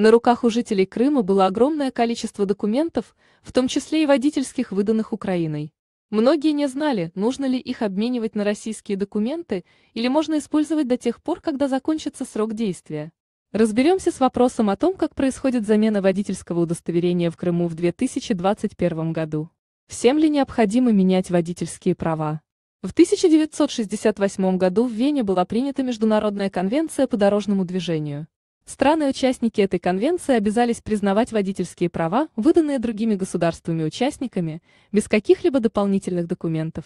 На руках у жителей Крыма было огромное количество документов, в том числе и водительских, выданных Украиной. Многие не знали, нужно ли их обменивать на российские документы или можно использовать до тех пор, когда закончится срок действия. Разберемся с вопросом о том, как происходит замена водительского удостоверения в Крыму в 2021 году. Всем ли необходимо менять водительские права? В 1968 году в Вене была принята Международная конвенция по дорожному движению. Страны-участники этой конвенции обязались признавать водительские права, выданные другими государствами-участниками, без каких-либо дополнительных документов.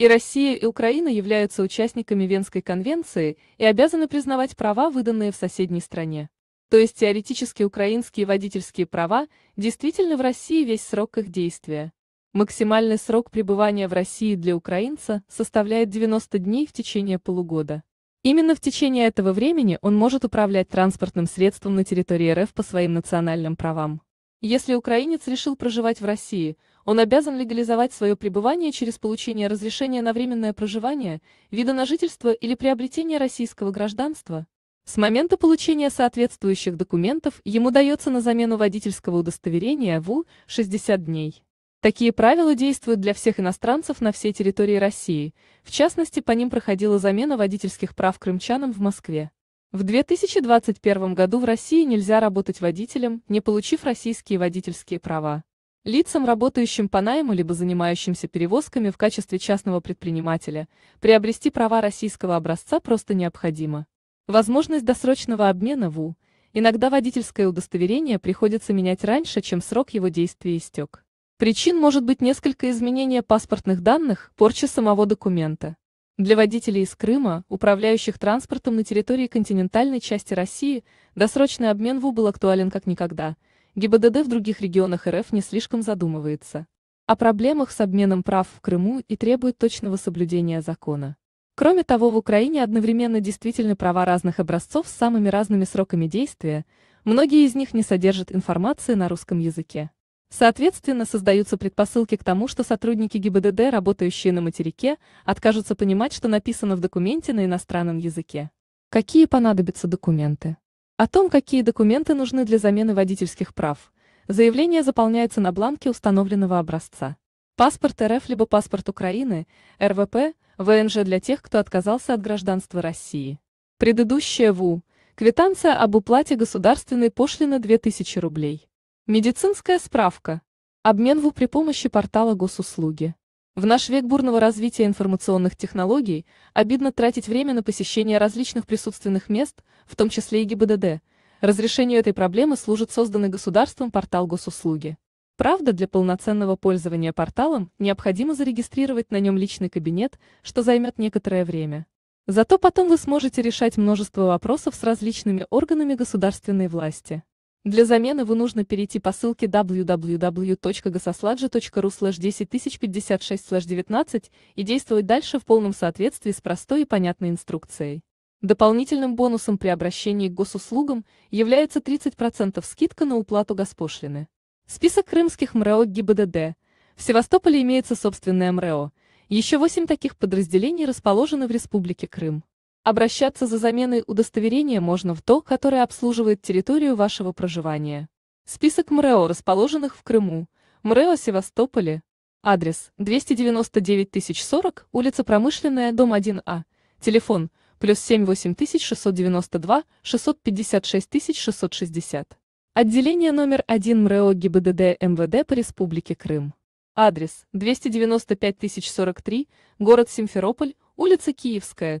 И Россия, и Украина являются участниками Венской конвенции и обязаны признавать права, выданные в соседней стране. То есть теоретически украинские водительские права действительно в России весь срок их действия. Максимальный срок пребывания в России для украинца составляет 90 дней в течение полугода. Именно в течение этого времени он может управлять транспортным средством на территории РФ по своим национальным правам. Если украинец решил проживать в России, он обязан легализовать свое пребывание через получение разрешения на временное проживание, вида на жительство или приобретение российского гражданства. С момента получения соответствующих документов ему дается на замену водительского удостоверения ВУ 60 дней. Такие правила действуют для всех иностранцев на всей территории России, в частности по ним проходила замена водительских прав крымчанам в Москве. В 2021 году в России нельзя работать водителем, не получив российские водительские права. Лицам, работающим по найму либо занимающимся перевозками в качестве частного предпринимателя, приобрести права российского образца просто необходимо. Возможность досрочного обмена ВУ. Иногда водительское удостоверение приходится менять раньше, чем срок его действия истек. Причин может быть несколько изменения паспортных данных, порча самого документа. Для водителей из Крыма, управляющих транспортом на территории континентальной части России, досрочный обмен ВУ был актуален как никогда. ГИБДД в других регионах РФ не слишком задумывается. О проблемах с обменом прав в Крыму и требует точного соблюдения закона. Кроме того, в Украине одновременно действительны права разных образцов с самыми разными сроками действия, многие из них не содержат информации на русском языке. Соответственно, создаются предпосылки к тому, что сотрудники ГИБДД, работающие на материке, откажутся понимать, что написано в документе на иностранном языке. Какие понадобятся документы? О том, какие документы нужны для замены водительских прав, заявление заполняется на бланке установленного образца. Паспорт РФ либо паспорт Украины, РВП, ВНЖ для тех, кто отказался от гражданства России. Предыдущая ВУ. Квитанция об уплате государственной пошлины 2000 рублей. Медицинская справка. Обмен ВУ при помощи портала госуслуги. В наш век бурного развития информационных технологий обидно тратить время на посещение различных присутственных мест, в том числе и ГИБДД. Разрешению этой проблемы служит созданный государством портал госуслуги. Правда, для полноценного пользования порталом необходимо зарегистрировать на нем личный кабинет, что займет некоторое время. Зато потом вы сможете решать множество вопросов с различными органами государственной власти. Для замены вы нужно перейти по ссылке www.gasosladge.ru слэш 10056 19 и действовать дальше в полном соответствии с простой и понятной инструкцией. Дополнительным бонусом при обращении к госуслугам является 30% скидка на уплату госпошлины. Список крымских МРЭО ГИБДД. В Севастополе имеется собственное мро. Еще 8 таких подразделений расположены в Республике Крым. Обращаться за заменой удостоверения можно в то, которое обслуживает территорию вашего проживания. Список МРЭО, расположенных в Крыму. МРЭО Севастополе. Адрес 299 040, улица Промышленная, дом 1А. Телефон плюс 78692 656 Отделение номер 1 МРЭО ГИБДД МВД по Республике Крым. Адрес 295 043, город Симферополь, улица Киевская,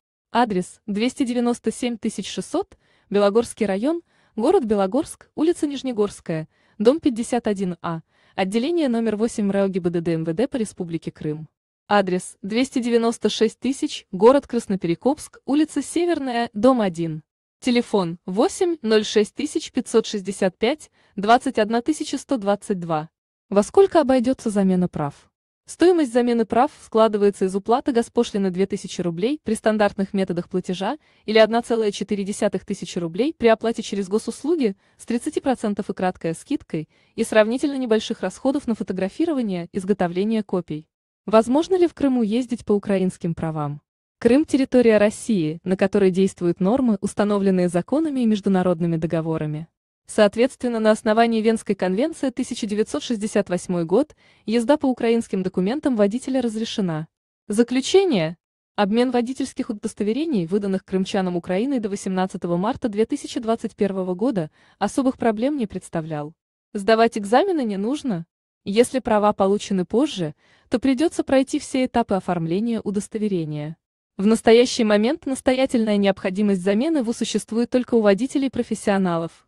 Адрес 297600, Белогорский район, город Белогорск, улица Нижнегорская, дом 51А, отделение номер 8 РЭО ГИБДД МВД по Республике Крым. Адрес 296000 город Красноперекопск, улица Северная, дом 1. Телефон 8 06 565 Во сколько обойдется замена прав? Стоимость замены прав складывается из уплаты госпошлины 2000 рублей при стандартных методах платежа или 1,4 тысячи рублей при оплате через госуслуги с 30% и краткой скидкой и сравнительно небольших расходов на фотографирование, и изготовление копий. Возможно ли в Крыму ездить по украинским правам? Крым – территория России, на которой действуют нормы, установленные законами и международными договорами. Соответственно, на основании Венской конвенции 1968 год езда по украинским документам водителя разрешена. Заключение. Обмен водительских удостоверений, выданных крымчанам Украины до 18 марта 2021 года, особых проблем не представлял. Сдавать экзамены не нужно. Если права получены позже, то придется пройти все этапы оформления удостоверения. В настоящий момент настоятельная необходимость замены ВУ существует только у водителей-профессионалов.